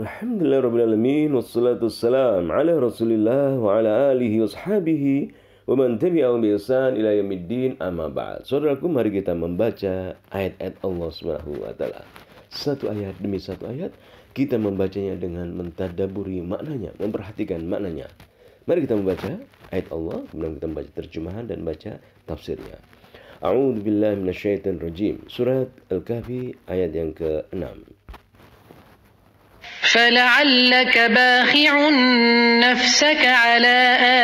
Alhamdulillah Rabbil Alamin Wassalatu wassalam Ala Rasulillah Wa ala alihi wa sahabihi Wa man tabi'ahum bi ihsan ila yaumiddin amma ba'd. Saudaraku mari kita membaca ayat-ayat Allah Subhanahu wa taala. Satu ayat demi satu ayat kita membacanya dengan mentadaburi maknanya, memperhatikan maknanya. Mari kita membaca ayat Allah, kemudian kita membaca terjemahan dan baca tafsirnya. A'udzu billahi Surat Al-Kahfi ayat yang ke-6. فلعلك باخع نفسك على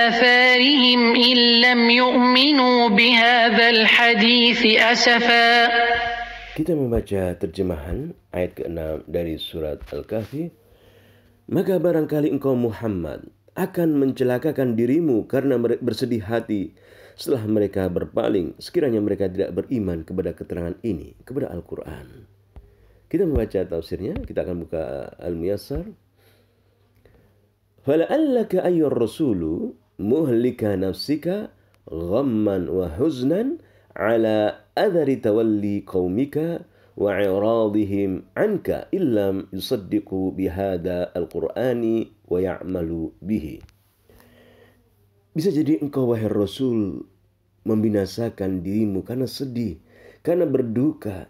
آثارهم إن لم يؤمنوا بهذا الحديث أسفا Kita membaca terjemahan ayat ke-6 dari surat Al-Kahfi. Maka barangkali engkau Muhammad akan mencelakakan dirimu karena bersedih hati setelah mereka berpaling sekiranya mereka tidak beriman kepada keterangan ini, kepada Al-Quran. Kita membaca tafsirnya, kita akan buka uh, Al-Muyassar. Fala'allaka ayyur rasulu muhlika nafsika ghamman wa huznan ala adhari tawalli qaumika wa iradihim anka illam yusaddiqu bihada al-Qur'ani wa ya'malu bihi. Bisa jadi engkau wahai Rasul membinasakan dirimu karena sedih, karena berduka,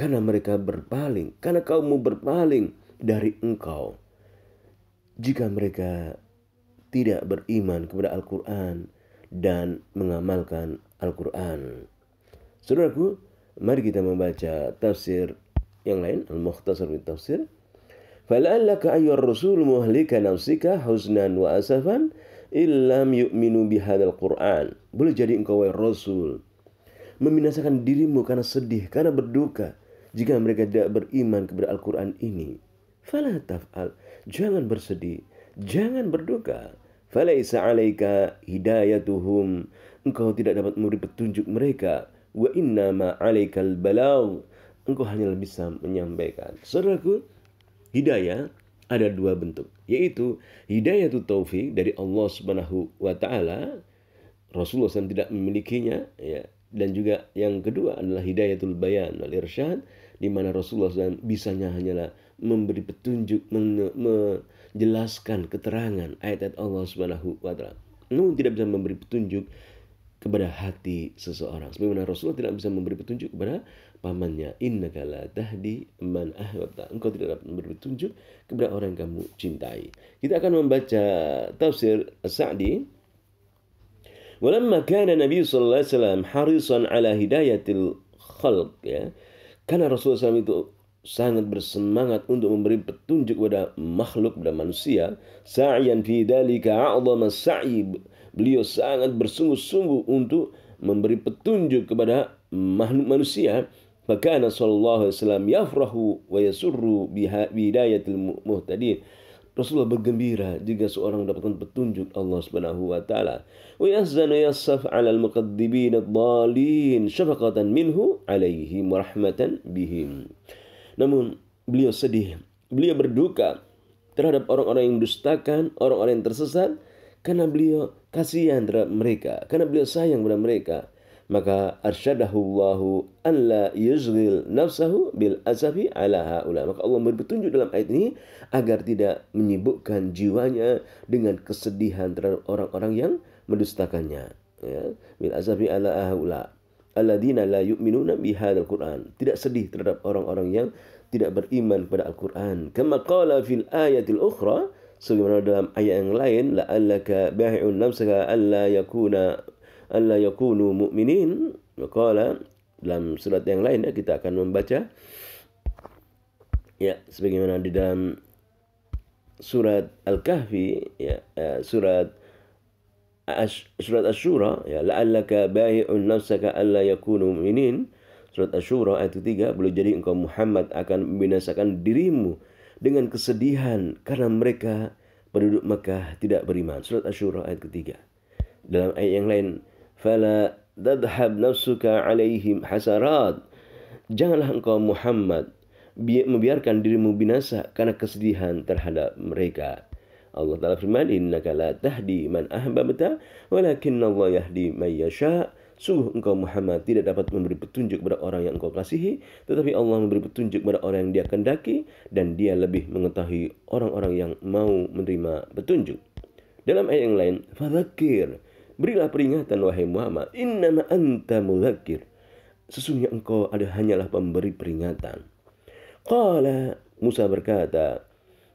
karena mereka berpaling, karena kaummu berpaling dari engkau. Jika mereka tidak beriman kepada Al-Quran dan mengamalkan Al-Quran. Saudaraku, mari kita membaca tafsir yang lain, Al-Mukhtasar bin Tafsir. فَلَأَلَّكَ أَيُّ الرَّسُولُ مُهْلِكَ نَفْسِكَ حُزْنًا وَأَسَفًا illam yu'minu bihadal Qur'an. Boleh jadi engkau wahai Rasul membinasakan dirimu karena sedih, karena berduka jika mereka tidak beriman kepada Al-Quran ini, fala taf'al, jangan bersedih, jangan berduka. Falaisa alaika hidayatuhum, engkau tidak dapat memberi petunjuk mereka. Wa inna ma alaikal balau, engkau hanya bisa menyampaikan. Saudaraku, hidayah ada dua bentuk, yaitu hidayah itu taufik dari Allah Subhanahu wa taala. Rasulullah SAW tidak memilikinya, ya dan juga yang kedua adalah hidayatul bayan wal irsyad di mana Rasulullah SAW bisanya hanyalah memberi petunjuk menjelaskan keterangan ayat-ayat Allah Subhanahu wa taala namun tidak bisa memberi petunjuk kepada hati seseorang sebagaimana Rasulullah tidak bisa memberi petunjuk kepada pamannya innaka la tahdi man ahbabta engkau tidak dapat memberi petunjuk kepada orang yang kamu cintai kita akan membaca tafsir Sa'di Walamma kana Nabi sallallahu alaihi wasallam harisan ala hidayatil khalq ya. Karena Rasulullah SAW itu sangat bersemangat untuk memberi petunjuk kepada makhluk pada manusia sa'yan fi dalika a'zama sa'i beliau sangat bersungguh-sungguh untuk memberi petunjuk kepada makhluk manusia fakana sallallahu alaihi wasallam yafrahu wa yasurru biha bidayatil muhtadin Rasulullah bergembira jika seorang mendapatkan petunjuk Allah Subhanahu wa taala. Wa yahzanu yasaf 'ala al-muqaddibin ad-dallin syafaqatan minhu 'alaihim wa rahmatan bihim. Namun beliau sedih, beliau berduka terhadap orang-orang yang dustakan, orang-orang yang tersesat karena beliau kasihan terhadap mereka, karena beliau sayang kepada mereka. maka arsyadahullahu alla yuzghil nafsahu bil asafi ala haula maka Allah memberi petunjuk dalam ayat ini agar tidak menyibukkan jiwanya dengan kesedihan terhadap orang-orang yang mendustakannya ya bil asafi ala haula alladzina la yu'minuna bihadzal qur'an tidak sedih terhadap orang-orang yang tidak beriman kepada Al-Qur'an kama qala fil ayatil ukhra sebagaimana dalam ayat yang lain la'allaka bahi'un nafsaka alla yakuna alla yakunu mu'minin maka dalam surat yang lain ya kita akan membaca ya sebagaimana di dalam surat Al-Kahfi ya eh, surat surat Asy-Syura ya la'allaka bai'un nafsaka alla yakunu mu'minin surat Asy-Syura ayat 3 boleh jadi engkau Muhammad akan membinasakan dirimu dengan kesedihan karena mereka penduduk Mekah tidak beriman surat Asy-Syura ayat ketiga dalam ayat yang lain فلا تذهب نفسك عليهم حسرات janganlah engkau Muhammad membiarkan dirimu binasa karena kesedihan terhadap mereka Allah Ta'ala firman innaka la tahdi man ahbabta walakinna Allah yahdi man yasha Sungguh engkau Muhammad tidak dapat memberi petunjuk kepada orang yang engkau kasihi Tetapi Allah memberi petunjuk kepada orang yang dia kendaki Dan dia lebih mengetahui orang-orang yang mau menerima petunjuk Dalam ayat yang lain Fadakir Berilah peringatan wahai Muhammad. Innama anta mulakir. Sesungguhnya engkau ada hanyalah pemberi peringatan. Qala Musa berkata,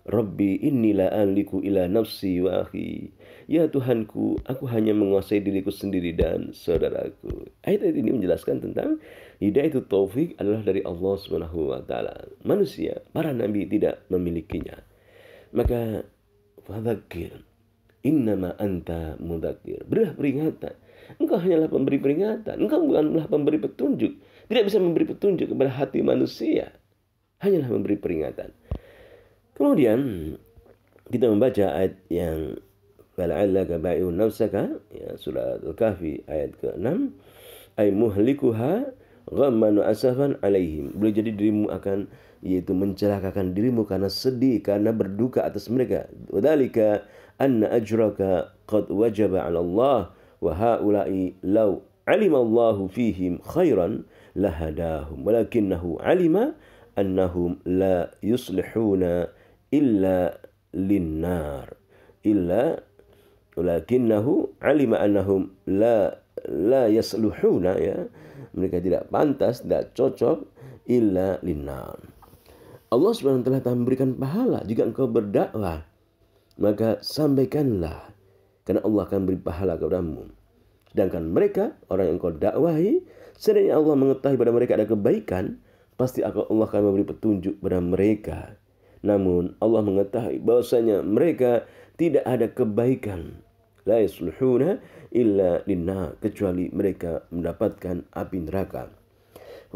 Rabbi innila anliku ila nafsi wa akhi. Ya Tuhanku, aku hanya menguasai diriku sendiri dan saudaraku. Ayat, ayat ini menjelaskan tentang hidayah itu taufik adalah dari Allah Subhanahu wa taala. Manusia, para nabi tidak memilikinya. Maka fadzakir Innama anta mudakir. Berilah peringatan. Engkau hanyalah pemberi peringatan. Engkau bukanlah pemberi petunjuk. Tidak bisa memberi petunjuk kepada hati manusia. Hanyalah memberi peringatan. Kemudian kita membaca ayat yang fala'allaka ba'i'un nafsaka ya surat Al-Kahfi ayat ke-6 ay muhlikuha ghamman asafan alaihim boleh jadi dirimu akan yaitu mencelakakan dirimu karena sedih karena berduka atas mereka wadalika anna ajraka qad wajaba 'ala Allah wa لو علم الله فيهم خيرا khairan lahadahum walakinnahu 'alima annahum la yuslihuna illa linnar illa walakinnahu 'alima annahum لا la yasluhuna mereka tidak pantas tidak cocok illa linnar Allah Subhanahu wa taala memberikan pahala jika engkau berdakwah maka sampaikanlah karena Allah akan beri pahala kepadamu. Sedangkan mereka, orang yang kau dakwahi, seandainya Allah mengetahui pada mereka ada kebaikan, pasti Allah akan memberi petunjuk pada mereka. Namun Allah mengetahui bahwasanya mereka tidak ada kebaikan. La yasluhuna illa linna kecuali mereka mendapatkan api neraka.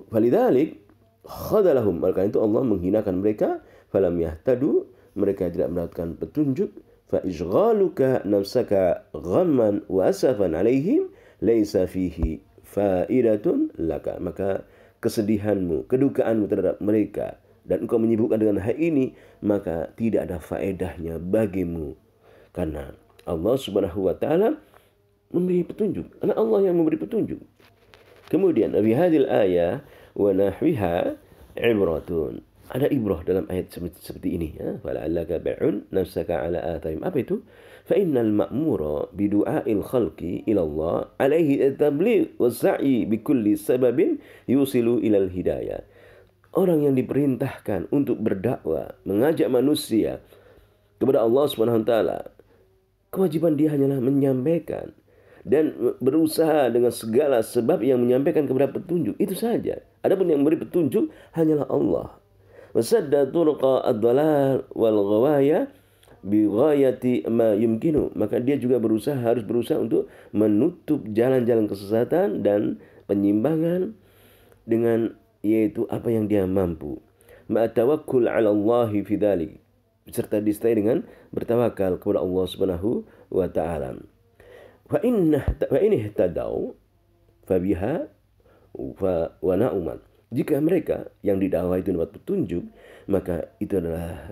Walidalik khadalahum. maka itu Allah menghinakan mereka falam yahtadu mereka tidak mendapatkan petunjuk fa ishghaluka nafsaka ghamman wa asafan alaihim laisa fihi faidatun laka maka kesedihanmu kedukaanmu terhadap mereka dan engkau menyibukkan dengan hal ini maka tidak ada faedahnya bagimu karena Allah Subhanahu wa taala memberi petunjuk karena Allah yang memberi petunjuk kemudian bi hadil ayah wa nahwiha ibratun ada ibrah dalam ayat seperti, seperti ini ya wala'allaka ba'un nafsaka ala athaim apa itu fa innal ma'mura bi du'ail khalqi ila Allah alaihi tabligh wa sai bi kulli sababin yusilu ila al-hidayah orang yang diperintahkan untuk berdakwah mengajak manusia kepada Allah Subhanahu wa taala kewajiban dia hanyalah menyampaikan dan berusaha dengan segala sebab yang menyampaikan kepada petunjuk itu saja adapun yang beri petunjuk hanyalah Allah wasadda turuqa ad-dalal wal ghawaya bi ghayati ma yumkinu maka dia juga berusaha harus berusaha untuk menutup jalan-jalan kesesatan dan penyimpangan dengan yaitu apa yang dia mampu ma tawakkul 'ala Allah fi dhalik serta disertai dengan bertawakal kepada Allah Subhanahu wa taala wa inna wa in ihtadau fabiha wa na'uman jika mereka yang didakwa itu dapat petunjuk, maka itu adalah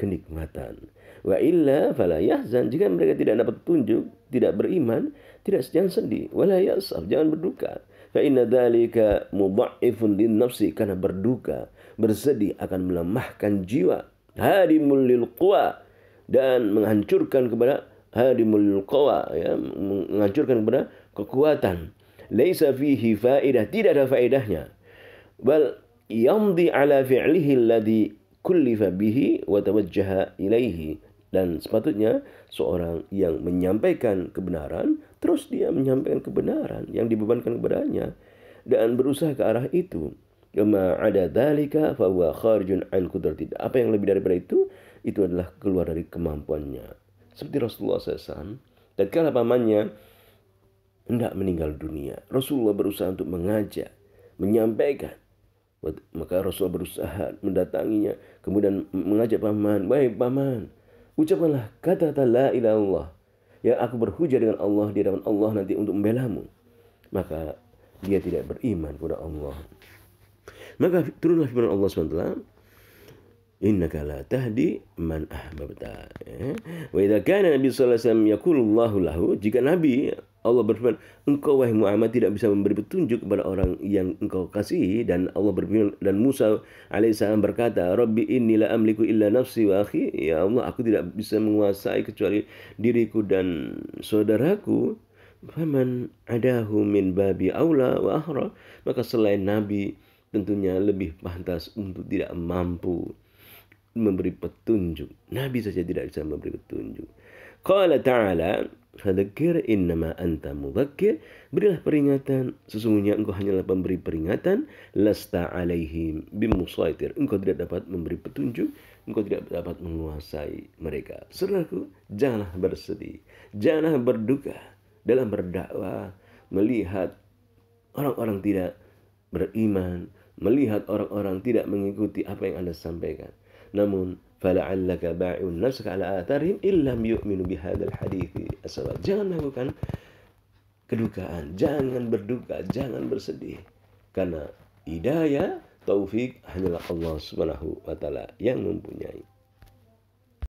kenikmatan. Wa illa fala yahzan. Jika mereka tidak dapat petunjuk, tidak beriman, tidak jangan sedih. Wala yasaf. Jangan berduka. Fa inna dhalika mudha'ifun lin nafsi. Karena berduka, bersedih akan melemahkan jiwa. Hadimul lil quwa. Dan menghancurkan kepada hadimul lil quwa. Ya, menghancurkan kepada kekuatan. Laisa fihi Tidak ada faedahnya bal يمضي على فعله الذي كلف به وتوجه إليه dan sepatutnya seorang yang menyampaikan kebenaran terus dia menyampaikan kebenaran yang dibebankan kepadanya dan berusaha ke arah itu kama ada dalika fahuwa kharijun an tidak apa yang lebih daripada itu itu adalah keluar dari kemampuannya seperti Rasulullah SAW dan kala pamannya hendak meninggal dunia Rasulullah berusaha untuk mengajak menyampaikan maka Rasul berusaha mendatanginya. Kemudian mengajak paman. Baik paman. Ucapkanlah kata la ilaha Allah. Ya aku berhujah dengan Allah di hadapan Allah nanti untuk membelamu. Maka dia tidak beriman kepada Allah. Maka turunlah firman Allah SWT. Innaka la tahdi man ahbabta. Ya. Wa kana Nabi saw alaihi wasallam lahu, jika Nabi Allah berfirman, engkau wahai Muhammad tidak bisa memberi petunjuk kepada orang yang engkau kasihi dan Allah berfirman dan Musa alaihissalam berkata, Robbi inilah amliku illa nafsi wa akhi. Ya Allah, aku tidak bisa menguasai kecuali diriku dan saudaraku. Faman adahu min babi aula wa ahra. Maka selain Nabi tentunya lebih pantas untuk tidak mampu memberi petunjuk. Nabi saja tidak bisa memberi petunjuk. Qala ta'ala Fadakir innama anta mudakir Berilah peringatan Sesungguhnya engkau hanyalah pemberi peringatan Lasta alaihim bimusaitir Engkau tidak dapat memberi petunjuk Engkau tidak dapat menguasai mereka Saudaraku, janganlah bersedih Janganlah berduka Dalam berdakwah Melihat orang-orang tidak beriman Melihat orang-orang tidak mengikuti apa yang Anda sampaikan namun fala'allaka ba'i'un nafsaka ala atharihim illam yu'minu bihadzal hadithi aswat. Jangan melakukan kedukaan, jangan berduka, jangan bersedih. Karena hidayah, taufik hanyalah Allah Subhanahu wa taala yang mempunyai.